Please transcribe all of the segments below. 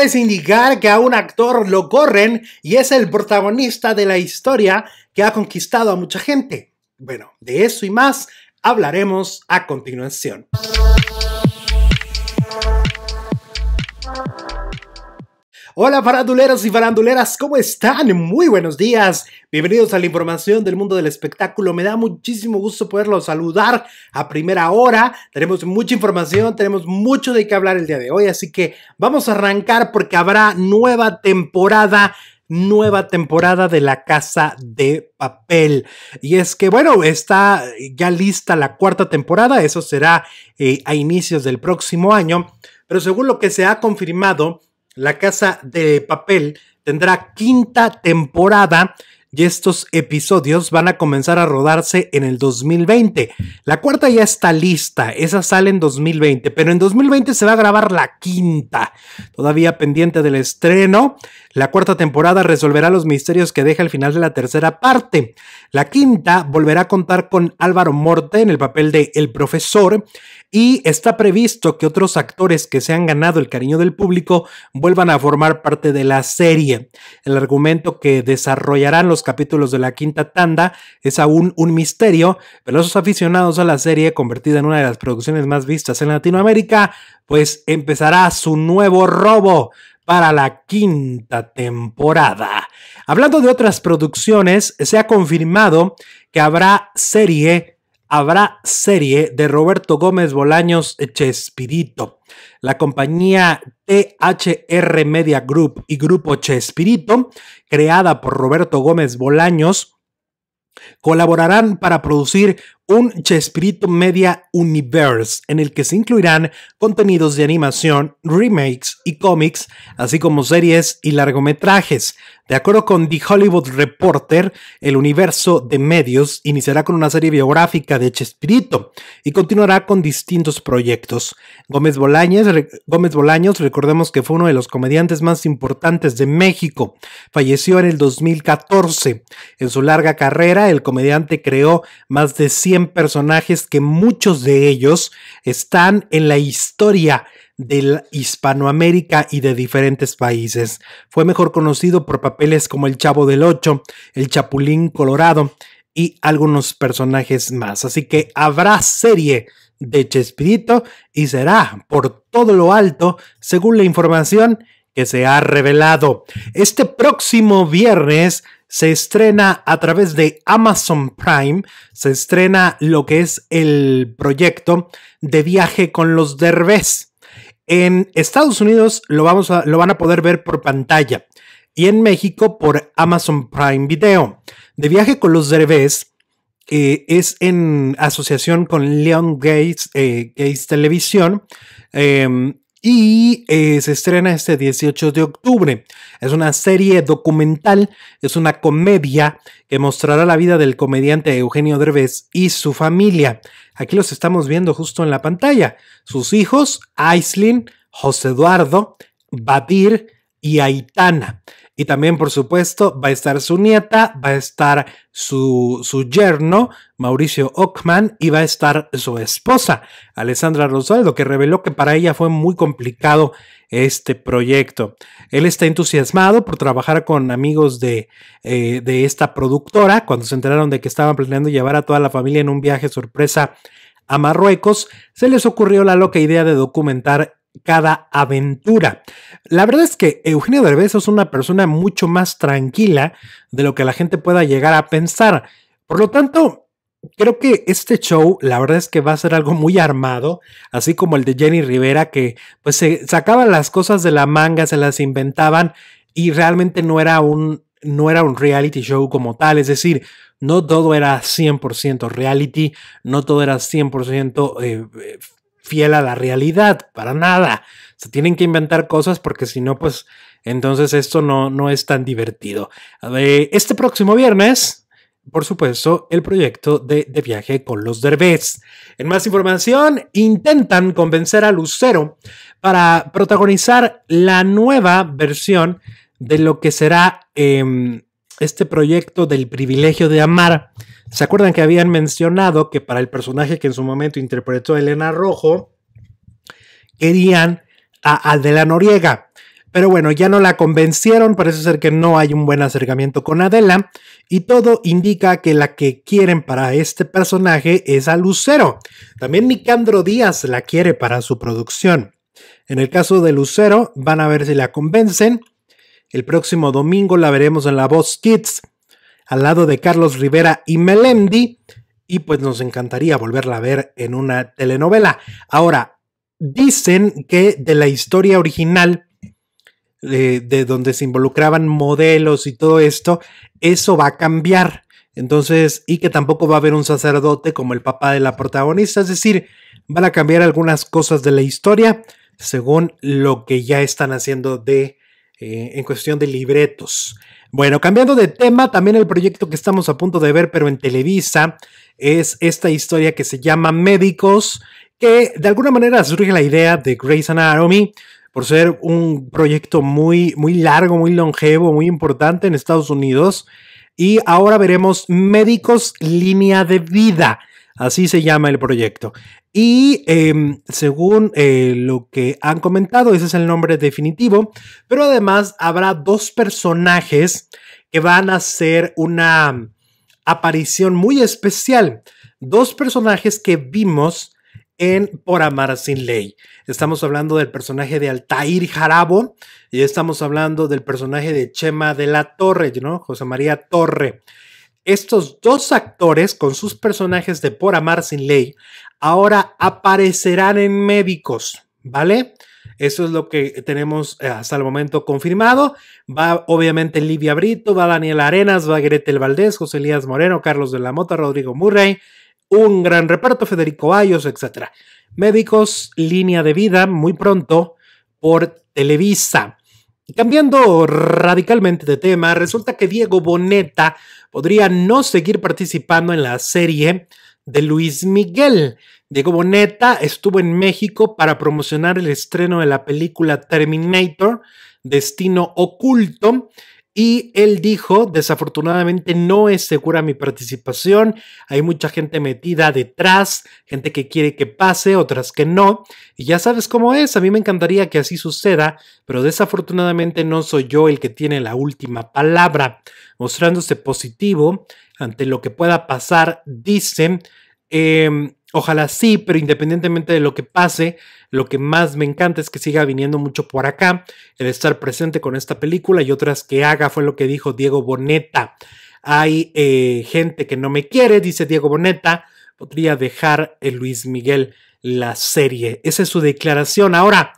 es indicar que a un actor lo corren y es el protagonista de la historia que ha conquistado a mucha gente. Bueno, de eso y más hablaremos a continuación. Hola faranduleros y faranduleras, ¿cómo están? Muy buenos días. Bienvenidos a la información del mundo del espectáculo. Me da muchísimo gusto poderlos saludar a primera hora. Tenemos mucha información, tenemos mucho de qué hablar el día de hoy, así que vamos a arrancar porque habrá nueva temporada nueva temporada de La Casa de Papel. Y es que, bueno, está ya lista la cuarta temporada, eso será eh, a inicios del próximo año, pero según lo que se ha confirmado, la Casa de Papel tendrá quinta temporada y estos episodios van a comenzar a rodarse en el 2020. La cuarta ya está lista, esa sale en 2020, pero en 2020 se va a grabar la quinta, todavía pendiente del estreno. La cuarta temporada resolverá los misterios que deja el final de la tercera parte. La quinta volverá a contar con Álvaro Morte en el papel de El Profesor y está previsto que otros actores que se han ganado el cariño del público vuelvan a formar parte de la serie. El argumento que desarrollarán los capítulos de la quinta tanda es aún un misterio, pero los aficionados a la serie, convertida en una de las producciones más vistas en Latinoamérica, pues empezará su nuevo robo para la quinta temporada. Hablando de otras producciones, se ha confirmado que habrá serie habrá serie de Roberto Gómez Bolaños Chespirito. La compañía THR Media Group y Grupo Chespirito, creada por Roberto Gómez Bolaños, colaborarán para producir un Chespirito Media Universe en el que se incluirán contenidos de animación, remakes y cómics, así como series y largometrajes. De acuerdo con The Hollywood Reporter, el universo de medios iniciará con una serie biográfica de Chespirito y continuará con distintos proyectos. Gómez Bolaños, recordemos que fue uno de los comediantes más importantes de México. Falleció en el 2014. En su larga carrera, el comediante creó más de 100 personajes que muchos de ellos están en la historia de Hispanoamérica y de diferentes países. Fue mejor conocido por papeles como El Chavo del Ocho, El Chapulín Colorado y algunos personajes más. Así que habrá serie de Chespirito y será por todo lo alto, según la información, que se ha revelado. Este próximo viernes se estrena a través de Amazon Prime, se estrena lo que es el proyecto de viaje con los derbés. En Estados Unidos lo, vamos a, lo van a poder ver por pantalla y en México por Amazon Prime Video. De viaje con los derbés eh, es en asociación con Leon Gates, eh, Televisión. Em, y eh, se estrena este 18 de octubre. Es una serie documental, es una comedia que mostrará la vida del comediante Eugenio Derbez y su familia. Aquí los estamos viendo justo en la pantalla. Sus hijos, Aislin, José Eduardo, Badir y Aitana. Y también, por supuesto, va a estar su nieta, va a estar su, su yerno, Mauricio Ockman, y va a estar su esposa, Alessandra Rosaldo, que reveló que para ella fue muy complicado este proyecto. Él está entusiasmado por trabajar con amigos de, eh, de esta productora. Cuando se enteraron de que estaban planeando llevar a toda la familia en un viaje sorpresa a Marruecos, se les ocurrió la loca idea de documentar cada aventura. La verdad es que Eugenio Derbez es una persona mucho más tranquila de lo que la gente pueda llegar a pensar. Por lo tanto, creo que este show, la verdad es que va a ser algo muy armado, así como el de Jenny Rivera, que pues se sacaban las cosas de la manga, se las inventaban y realmente no era un, no era un reality show como tal, es decir, no todo era 100% reality, no todo era 100% eh, eh fiel a la realidad, para nada. Se tienen que inventar cosas porque si no, pues entonces esto no, no es tan divertido. Este próximo viernes, por supuesto, el proyecto de, viaje con los derbés. En más información, intentan convencer a Lucero para protagonizar la nueva versión de lo que será em, este proyecto del privilegio de amar. ¿Se acuerdan que habían mencionado que para el personaje que en su momento interpretó Elena Rojo, querían a Adela Noriega? Pero bueno, ya no la convencieron, parece ser que no hay un buen acercamiento con Adela, y todo indica que la que quieren para este personaje es a Lucero. También Nicandro Díaz la quiere para su producción. En el caso de Lucero, van a ver si la convencen el próximo domingo la veremos en La Voz Kids, al lado de Carlos Rivera y Melendi, y pues nos encantaría volverla a ver en una telenovela. Ahora, dicen que de la historia original, de, donde se involucraban modelos y todo esto, eso va a cambiar. Entonces, y que tampoco va a haber un sacerdote como el papá de la protagonista, es decir, van a cambiar algunas cosas de la historia según lo que ya están haciendo de eh, en cuestión de libretos. Bueno, cambiando de tema, también el proyecto que estamos a punto de ver, pero en Televisa, es esta historia que se llama Médicos, que de alguna manera surge la idea de Grace Anatomy, por ser un proyecto muy, muy largo, muy longevo, muy importante en Estados Unidos. Y ahora veremos Médicos Línea de Vida Así se llama el proyecto. Y em, según eh, lo que han comentado, ese es el nombre definitivo, pero además habrá dos personajes que van a hacer una aparición muy especial. Dos personajes que vimos en Por Amar Sin Ley. Estamos hablando del personaje de Altair Jarabo y estamos hablando del personaje de Chema de la Torre, ¿no? José María Torre. Estos dos actores con sus personajes de Por Amar Sin Ley ahora aparecerán en médicos, ¿vale? Eso es lo que tenemos eh, hasta el momento confirmado. Va obviamente Livia Brito, va Daniel Arenas, va Gretel Valdés, José Elías Moreno, Carlos de la Mota, Rodrigo Murray, un gran reparto, Federico Ayos, etc. Médicos, línea de vida, muy pronto por Televisa. Cambiando radicalmente de tema, resulta que Diego Boneta podría no seguir participando en la serie de Luis Miguel. Diego Boneta estuvo en México para promocionar el estreno de la película Terminator, Destino Oculto, y él dijo, desafortunadamente no es segura mi participación, hay mucha gente metida detrás, gente que quiere que pase, otras que no, y ya sabes cómo es, a mí me encantaría que así suceda, pero desafortunadamente no soy yo el que tiene la última palabra. Mostrándose positivo ante lo que pueda pasar, dice... Em, Ojalá sí, pero independientemente de lo que pase, lo que más me encanta es que siga viniendo mucho por acá, el estar presente con esta película y otras que haga, fue lo que dijo Diego Boneta. Hay eh, gente que no me quiere, dice Diego Boneta, podría dejar el Luis Miguel la serie. Esa es su declaración. Ahora,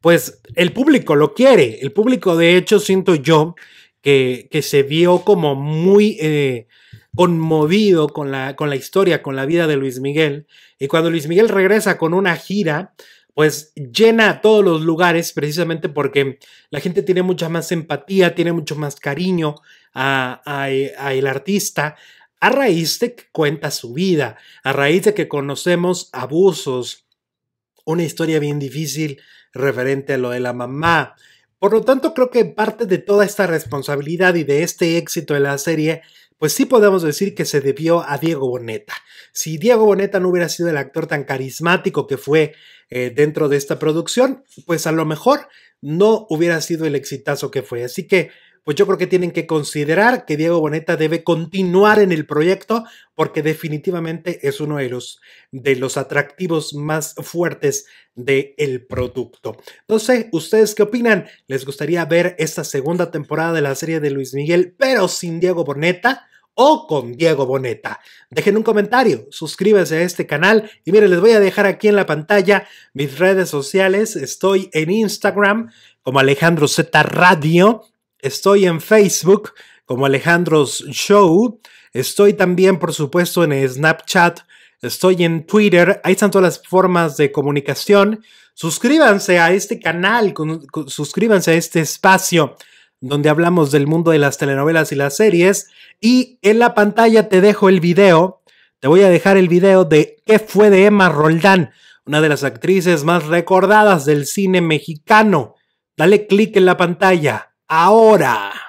pues el público lo quiere, el público de hecho siento yo que, se vio como muy... Eh, conmovido con la, con la historia, con la vida de Luis Miguel. Y cuando Luis Miguel regresa con una gira, pues llena todos los lugares precisamente porque la gente tiene mucha más empatía, tiene mucho más cariño a, el artista a raíz de que cuenta su vida, a raíz de que conocemos abusos, una historia bien difícil referente a lo de la mamá. Por lo tanto, creo que parte de toda esta responsabilidad y de este éxito de la serie pues sí podemos decir que se debió a Diego Boneta. Si Diego Boneta no hubiera sido el actor tan carismático que fue eh, dentro de esta producción, pues a lo mejor no hubiera sido el exitazo que fue. Así que pues yo creo que tienen que considerar que Diego Boneta debe continuar en el proyecto porque definitivamente es uno de los, de los atractivos más fuertes del producto. Entonces, ¿ustedes qué opinan? ¿Les gustaría ver esta segunda temporada de la serie de Luis Miguel pero sin Diego Boneta? o con Diego Boneta. Dejen un comentario, suscríbanse a este canal y miren, les voy a dejar aquí en la pantalla mis redes sociales. Estoy en Instagram como Alejandro Z Radio, Estoy en Facebook como Alejandro's Show. Estoy también, por supuesto, en Snapchat. Estoy en Twitter. Ahí están todas las formas de comunicación. Suscríbanse a este canal, suscríbanse a este espacio donde hablamos del mundo de las telenovelas y las series. Y en la pantalla te dejo el video. Te voy a dejar el video de ¿Qué fue de Emma Roldán? Una de las actrices más recordadas del cine mexicano. Dale clic en la pantalla ahora.